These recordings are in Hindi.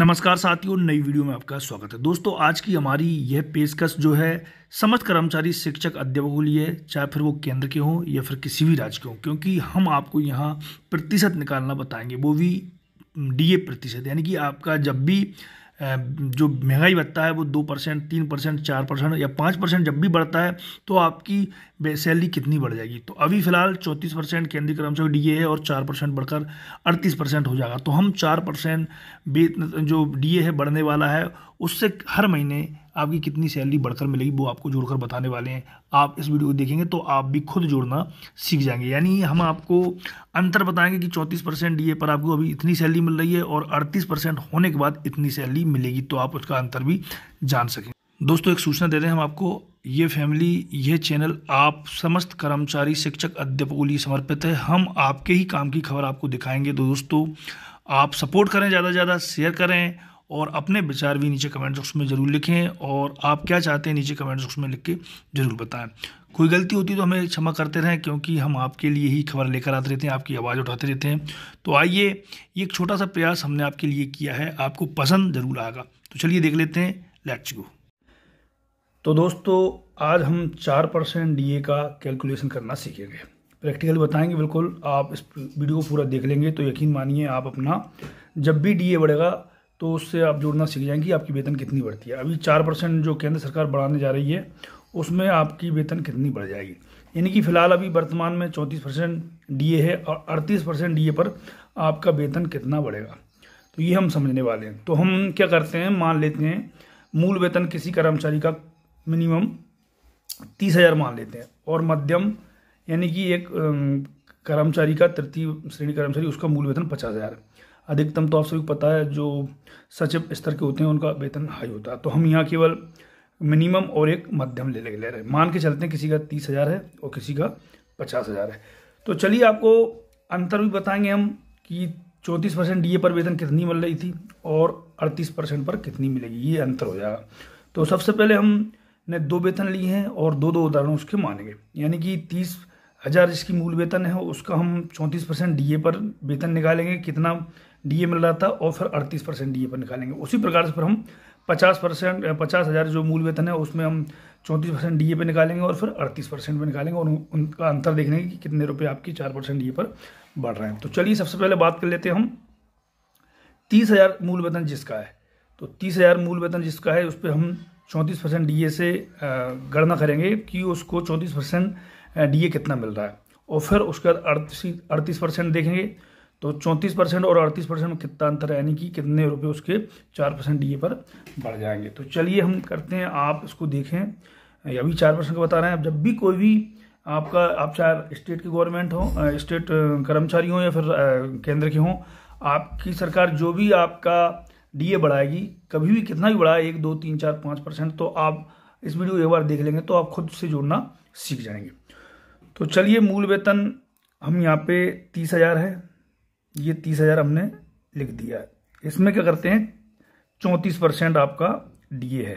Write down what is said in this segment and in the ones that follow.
नमस्कार साथियों नई वीडियो में आपका स्वागत है दोस्तों आज की हमारी यह पेशकश जो है समस्त कर्मचारी शिक्षक अध्यापकों के लिए चाहे फिर वो केंद्र के हों या फिर किसी भी राज्य के हों क्योंकि हम आपको यहाँ प्रतिशत निकालना बताएंगे वो भी डीए प्रतिशत यानी कि आपका जब भी जो महंगाई बढ़ता है वो दो परसेंट तीन परसेंट चार परसेंट या पाँच परसेंट जब भी बढ़ता है तो आपकी सैलरी कितनी बढ़ जाएगी तो अभी फ़िलहाल चौंतीस परसेंट केंद्रीय कर्मचारी डी है और चार परसेंट बढ़कर अड़तीस परसेंट हो जाएगा तो हम चार परसेंट जो डी है बढ़ने वाला है उससे हर महीने आपकी कितनी सैलरी बढ़कर मिलेगी वो आपको जोड़कर बताने वाले हैं आप इस वीडियो को देखेंगे तो आप भी खुद जोड़ना सीख जाएंगे यानी हम आपको अंतर बताएंगे कि चौंतीस परसेंट डी पर आपको अभी इतनी सैलरी मिल रही है और अड़तीस परसेंट होने के बाद इतनी सैलरी मिलेगी तो आप उसका अंतर भी जान सकें दोस्तों एक सूचना दे रहे हैं हम आपको ये फैमिली ये चैनल आप समस्त कर्मचारी शिक्षक अध्यापकों लिए समर्पित है हम आपके ही काम की खबर आपको दिखाएंगे तो दोस्तों आप सपोर्ट करें ज़्यादा से ज़्यादा शेयर करें और अपने विचार भी नीचे कमेंट बॉक्स में ज़रूर लिखें और आप क्या चाहते हैं नीचे कमेंट बॉक्स में लिख के ज़रूर बताएं कोई गलती होती है तो हमें क्षमा करते रहें क्योंकि हम आपके लिए ही खबर लेकर आते रहते हैं आपकी आवाज़ उठाते रहते हैं तो आइए ये एक छोटा सा प्रयास हमने आपके लिए किया है आपको पसंद ज़रूर आएगा तो चलिए देख लेते हैं लेट्स गो तो दोस्तों आज हम चार परसेंट डी का कैलकुलेशन करना सीखेंगे प्रैक्टिकल बताएंगे बिल्कुल आप इस वीडियो को पूरा देख लेंगे तो यकीन मानिए आप अपना जब भी डी बढ़ेगा तो उससे आप जोड़ना सीख जाएंगे आपकी वेतन कितनी बढ़ती है अभी चार परसेंट जो केंद्र सरकार बढ़ाने जा रही है उसमें आपकी वेतन कितनी बढ़ जाएगी यानी कि फिलहाल अभी वर्तमान में चौंतीस परसेंट डी है और अड़तीस परसेंट डी पर आपका वेतन कितना बढ़ेगा तो ये हम समझने वाले हैं तो हम क्या करते हैं मान लेते हैं मूल वेतन किसी कर्मचारी का मिनिमम तीस हज़ार मान लेते हैं और मध्यम यानी कि एक कर्मचारी का तृतीय श्रेणी कर्मचारी उसका मूल वेतन पचास हज़ार है अधिकतम तो आप सभी को पता है जो सचिव स्तर के होते हैं उनका वेतन हाई होता है तो हम यहाँ केवल मिनिमम और एक मध्यम ले ले रहे हैं मान के चलते हैं किसी का तीस हज़ार है और किसी का पचास हज़ार है तो चलिए आपको अंतर भी बताएंगे हम कि चौंतीस परसेंट डी पर वेतन कितनी मिल रही थी और अड़तीस परसेंट पर कितनी मिलेगी ये अंतर हो जाएगा तो सबसे पहले हमने दो वेतन लिए हैं और दो दो उदाहरण उसके मानेंगे यानी कि तीस हज़ार जिसकी मूल वेतन है उसका हम चौंतीस परसेंट डी पर वेतन निकालेंगे कितना डी मिल रहा था और फिर अड़तीस परसेंट डी पर निकालेंगे उसी प्रकार से फिर हम पचास परसेंट पचास हज़ार जो मूल वेतन है उसमें हम चौंतीस परसेंट डी पर निकालेंगे और फिर अड़तीस परसेंट पर निकालेंगे और उनका अंतर देखेंगे कि कितने रुपए आपकी चार परसेंट डी पर बढ़ रहे हैं तो चलिए सबसे पहले बात कर लेते हैं हम तीस हज़ार मूल वेतन जिसका है तो तीस हज़ार मूल वेतन जिसका है उस पर हम चौंतीस परसेंट डी से गणना करेंगे कि उसको चौंतीस परसेंट डी कितना मिल रहा है और फिर उसके बाद अड़तीस अड़तीस परसेंट देखेंगे तो चौंतीस परसेंट और अड़तीस परसेंट में कितना अंतर है यानी कि कितने रुपए उसके चार परसेंट डी पर बढ़ जाएंगे तो चलिए हम करते हैं आप इसको देखें अभी चार परसेंट का बता रहे हैं आप जब भी कोई भी आपका आप चाहे स्टेट की गवर्नमेंट हो स्टेट कर्मचारी हों या फिर केंद्र के हों आपकी सरकार जो भी आपका डी बढ़ाएगी कभी भी कितना भी बढ़ाए एक दो तीन चार पाँच परसेंट तो आप इस वीडियो एक बार देख लेंगे तो आप खुद से जुड़ना सीख जाएंगे तो चलिए मूल वेतन हम यहाँ पे तीस हज़ार है ये तीस हजार हमने लिख दिया है इसमें क्या करते हैं चौंतीस परसेंट आपका डीए है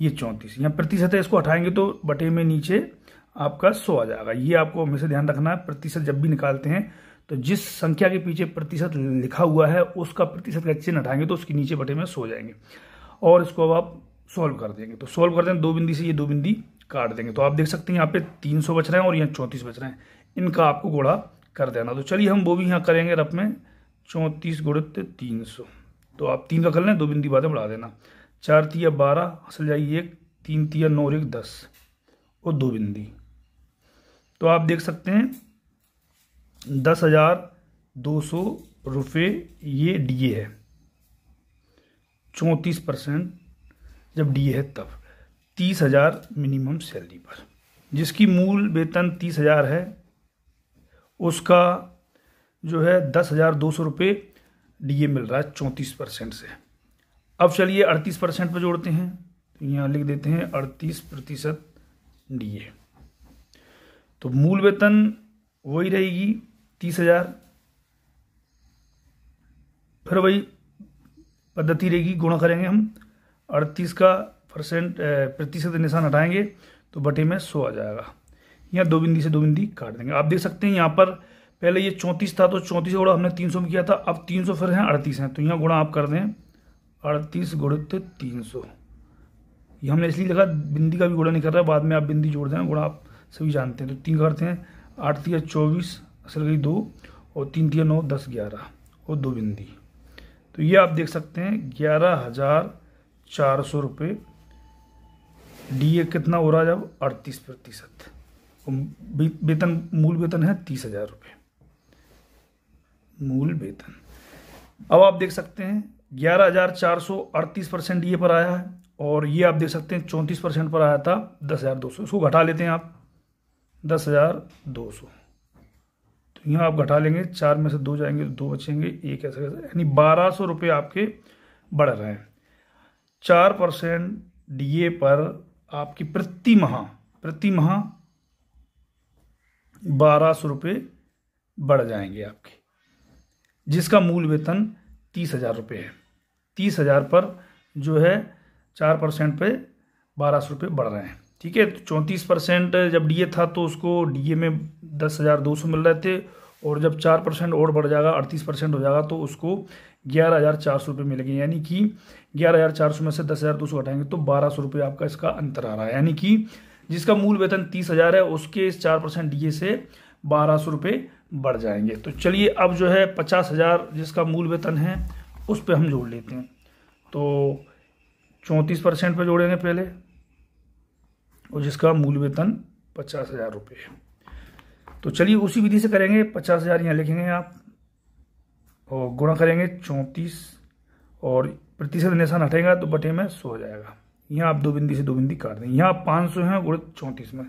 ये चौंतीस यहाँ प्रतिशत है इसको हटाएंगे तो बटे में नीचे आपका सौ आ जाएगा ये आपको हमेशा ध्यान रखना है प्रतिशत जब भी निकालते हैं तो जिस संख्या के पीछे प्रतिशत लिखा हुआ है उसका प्रतिशत का चिन्ह हटाएंगे तो उसके नीचे बटे में सो जाएंगे और इसको अब आप सॉल्व कर देंगे तो सॉल्व कर देंगे दो बिंदी से ये दो बिंदी काट देंगे तो आप देख सकते हैं यहाँ पे तीन सौ बच रहे हैं और यहाँ चौंतीस बच रहे हैं इनका आपको गोड़ा कर देना तो चलिए हम वो भी यहाँ करेंगे रफ में चौंतीस गुड़ते तीन सौ तो आप तीन का कर लें दो बिंदी बातें बढ़ा देना चार तिया बारह हसल जाइए एक तीन तिया नौ एक दस और दो बिंदी तो आप देख सकते हैं दस हज़ार दो सौ रुपये ये डी ए है चौंतीस परसेंट जब डी ए है तब तीस हज़ार मिनिमम सैलरी पर जिसकी मूल वेतन तीस हज़ार है उसका जो है दस हज़ार दो सौ रुपये डी मिल रहा है चौंतीस परसेंट से अब चलिए अड़तीस परसेंट पर जोड़ते हैं तो यहाँ लिख देते हैं अड़तीस प्रतिशत डी तो मूल वेतन वही रहेगी तीस हज़ार फिर वही पद्धति रहेगी गुणा करेंगे हम अड़तीस का परसेंट प्रतिशत निशान हटाएंगे तो बटे में सो आ जाएगा या दो बिंदी से दो बिंदी काट देंगे आप देख सकते हैं यहाँ पर पहले ये चौंतीस था तो चौंतीस गुड़ा हमने तीन सौ में किया था अब तीन सौ फिर हैं अड़तीस हैं तो यहाँ गुणा आप कर दें अड़तीस गुड़ तीन सौ ये हमने इसलिए लिखा बिंदी का भी गुड़ा नहीं कर रहा बाद में आप बिंदी जोड़ दें गुड़ा आप सभी जानते हैं तो तीन करते हैं आठ तीन चौबीस असल गई दो और तीन तीन नौ दस ग्यारह और दो बिंदी तो ये आप देख सकते हैं ग्यारह हज़ार चार सौ रुपये डी ए कितना हो रहा है जब अड़तीस प्रतिशत वेतन मूल वेतन है तीस हजार रुपये मूल वेतन अब आप देख सकते हैं ग्यारह हजार चार सौ अड़तीस परसेंट ये पर आया है और ये आप देख सकते हैं चौंतीस परसेंट पर आया था दस हज़ार दो सौ इसको घटा लेते हैं आप दस हज़ार दो सौ तो यहाँ आप घटा लेंगे चार में से दो जाएंगे तो दो बचेंगे एक ऐसे कैसे यानी बारह सौ रुपये आपके बढ़ रहे हैं चार परसेंट डी पर आपकी प्रति माह प्रति माह बारह सौ रुपये बढ़ जाएंगे आपके जिसका मूल वेतन तीस हज़ार रुपये है तीस हज़ार पर जो है चार परसेंट पे बारह सौ रुपये बढ़ रहे हैं ठीक है तो चौंतीस परसेंट जब डीए था तो उसको डीए में दस हज़ार दो सौ मिल रहे थे और जब चार परसेंट और बढ़ जाएगा अड़तीस परसेंट हो जाएगा तो उसको ग्यारह हज़ार चार सौ रुपये मिलेंगे यानी कि ग्यारह हज़ार चार सौ में से दस हज़ार दो सौ घटाएंगे तो बारह सौ रुपये आपका इसका अंतर आ रहा है यानी कि जिसका मूल वेतन तीस हजार है उसके इस चार परसेंट डी से बारह सौ रुपये बढ़ जाएंगे तो चलिए अब जो है पचास हजार जिसका मूल वेतन है उस पर हम जोड़ लेते हैं तो चौंतीस परसेंट पर जोड़ेंगे पहले और जिसका मूल वेतन पचास हजार रुपये तो चलिए उसी विधि से करेंगे पचास हजार यहाँ लिखेंगे आप और गुणा करेंगे चौंतीस और प्रतिशत निशान हटेगा तो बटे में सो जाएगा यहाँ आप दो बिंदी से दो बिंदी काट दें यहाँ पाँच सौ है गुणित चौंतीस में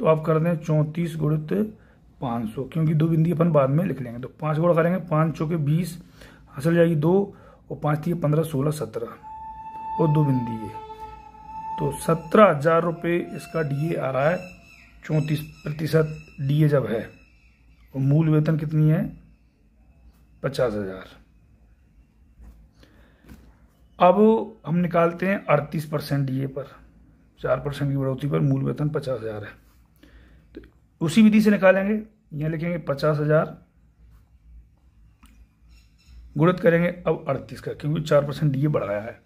तो आप कर दें चौंतीस गुणित पाँच सौ क्योंकि दो बिंदी अपन बाद में लिख लेंगे तो पाँच गुणा करेंगे पाँच चौके बीस हासिल जाएगी दो और पाँच थी पंद्रह सोलह सत्रह और दो बिंदी ये तो सत्रह हजार रुपये इसका डीए आ रहा है चौंतीस प्रतिशत डीए जब है और मूल वेतन कितनी है पचास हजार अब हम निकालते हैं अड़तीस परसेंट डी पर चार परसेंट की बढ़ोतरी पर मूल वेतन पचास हज़ार है तो उसी विधि से निकालेंगे यहाँ लिखेंगे पचास हज़ार गुणित करेंगे अब अड़तीस का क्योंकि चार परसेंट डी बढ़ाया है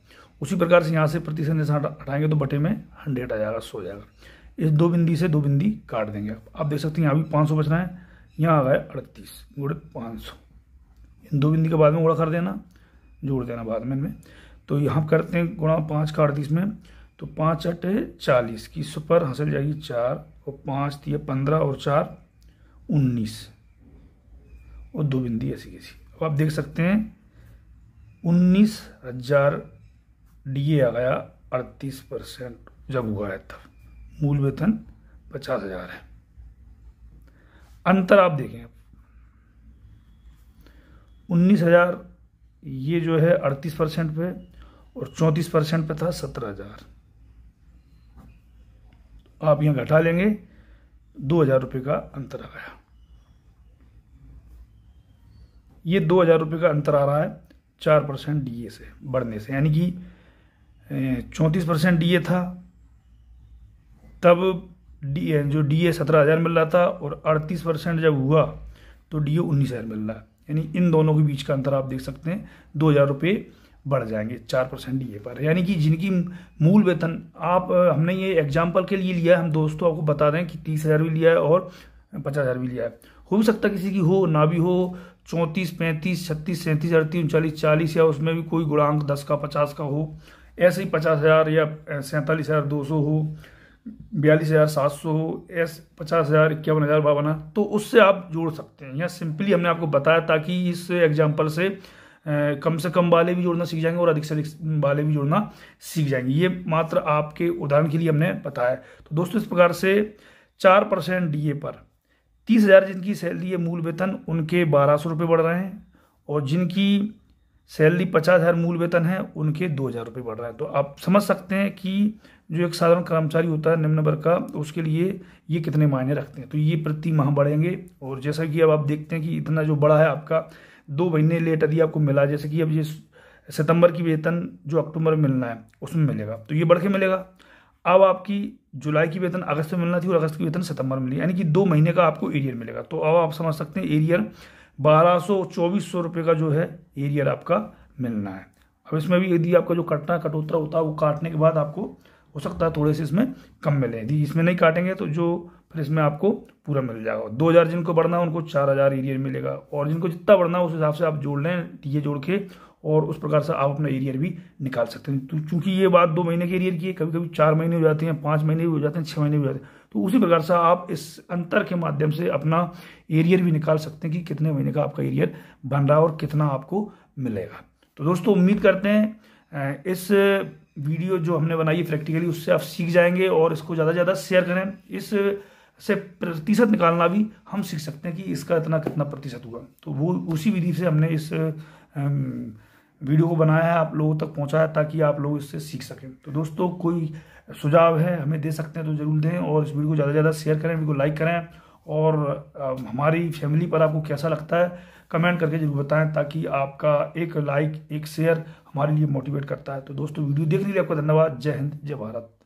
उसी प्रकार से यहाँ से प्रतिशत निशान हटाएंगे तो बटे में हंड्रेड आ जाएगा सो जाएगा इस दो बिंदी से दो बिंदी काट देंगे आप देख सकते हैं यहाँ भी पाँच सौ बच रहा है यहाँ आ गया अड़तीस गुणित पाँच सौ इन दो बिंदी के बाद में गुड़ा कर देना जोड़ देना बाद में इनमें तो यहाँ करते हैं गुणा पाँच का अड़तीस में तो पाँच अटे चालीस की सुपर हंसल जाएगी चार और पाँच दिए पंद्रह और चार उन्नीस और दो बिंदी ऐसी कैसी अब आप देख सकते हैं उन्नीस हजार डी आ गया अड़तीस परसेंट जब हुआ है तब मूल वेतन पचास हजार है अंतर आप देखें उन्नीस हजार ये जो है अड़तीस परसेंट पे और चौंतीस परसेंट पे था सत्रह हजार आप यहां घटा लेंगे दो हजार रुपये का अंतर आ गया ये दो हजार रुपये का अंतर आ रहा है चार परसेंट डी से बढ़ने से यानी कि चौंतीस परसेंट डी था तब डी जो डी ए सत्रह हज़ार मिल रहा था और अड़तीस परसेंट जब हुआ तो डी ए उन्नीस हज़ार मिल रहा है यानी इन दोनों के बीच का अंतर आप देख सकते हैं दो हज़ार रुपये बढ़ जाएंगे चार परसेंट ये पर यानी कि जिनकी मूल वेतन आप हमने ये एग्जाम्पल के लिए लिया है हम दोस्तों आपको बता दें कि तीस हज़ार भी लिया है और पचास हज़ार भी लिया है हो सकता है किसी की हो ना भी हो चौंतीस पैंतीस छत्तीस सैंतीस अड़तीस उनचालीस चालीस या उसमें भी कोई गुणांक दस का पचास का हो ऐसे ही पचास हज़ार या सैंतालीस हज़ार दो सौ हो बयालीस हज़ार सात सौ हो एस पचास हज़ार इक्यावन हज़ार बावन तो उससे आप जोड़ सकते हैं या सिंपली हमने आपको बताया ताकि इस एग्जाम्पल से कम से कम बाले भी जोड़ना सीख जाएंगे और अधिक से अधिक बाले भी जोड़ना सीख जाएंगे ये मात्र आपके उदाहरण के लिए हमने बताया तो दोस्तों इस प्रकार से चार परसेंट डी पर तीस हज़ार जिनकी सैलरी है मूल वेतन उनके बारह सौ रुपये बढ़ रहे हैं और जिनकी सैलरी पचास हज़ार मूल वेतन है उनके दो हज़ार रुपये बढ़ रहे हैं तो आप समझ सकते हैं कि जो एक साधारण कर्मचारी होता है निम्न वर्ग का उसके लिए ये कितने मायने रखते हैं तो ये प्रति माह बढ़ेंगे और जैसा कि अब आप देखते हैं कि इतना जो बड़ा है आपका दो महीने लेट यदि आपको मिला जैसे कि अब ये सितंबर की वेतन जो अक्टूबर में मिलना है उसमें मिलेगा तो ये बढ़ के मिलेगा अब आपकी जुलाई की वेतन अगस्त में मिलना थी और अगस्त की वेतन सितंबर में मिली यानी कि दो महीने का आपको एरियर मिलेगा तो अब आप समझ सकते हैं एरियर बारह सौ चौबीस सौ रुपये का जो है एरियर आपका मिलना है अब इसमें भी यदि आपका जो कटना कटोत्रा होता है वो काटने के बाद आपको हो सकता है थोड़े से इसमें कम मिले यदि इसमें नहीं काटेंगे तो जो फिर इसमें आपको पूरा मिल जाएगा दो हज़ार जिनको बढ़ना है उनको चार हज़ार एरियर मिलेगा और जिनको जितना बढ़ना है उस हिसाब से आप जोड़ लें ये जोड़ के और उस प्रकार से आप अपना एरियर भी निकाल सकते हैं तो चूंकि ये बात दो महीने के एरियर की है कभी कभी चार महीने हो जाते हैं पाँच महीने भी हो जाते हैं छः महीने भी हो जाते हैं तो उसी प्रकार से आप इस अंतर के माध्यम से अपना एरियर भी निकाल सकते हैं कि कितने महीने का आपका एरियर बन रहा है और कितना आपको मिलेगा तो दोस्तों उम्मीद करते हैं इस वीडियो जो हमने बनाई है प्रैक्टिकली उससे आप सीख जाएंगे और इसको ज़्यादा से ज़्यादा शेयर करें इस से प्रतिशत निकालना भी हम सीख सकते हैं कि इसका इतना कितना प्रतिशत हुआ तो वो उसी विधि से हमने इस वीडियो को बनाया है आप लोगों तक पहुंचाया ताकि आप लोग इससे सीख सकें तो दोस्तों कोई सुझाव है हमें दे सकते हैं तो ज़रूर दें और इस वीडियो को ज़्यादा से ज़्यादा शेयर करें वीडियो को लाइक करें और हमारी फैमिली पर आपको कैसा लगता है कमेंट करके जरूर बताएं ताकि आपका एक लाइक एक शेयर हमारे लिए मोटिवेट करता है तो दोस्तों वीडियो देखने के लिए आपका धन्यवाद जय हिंद जय भारत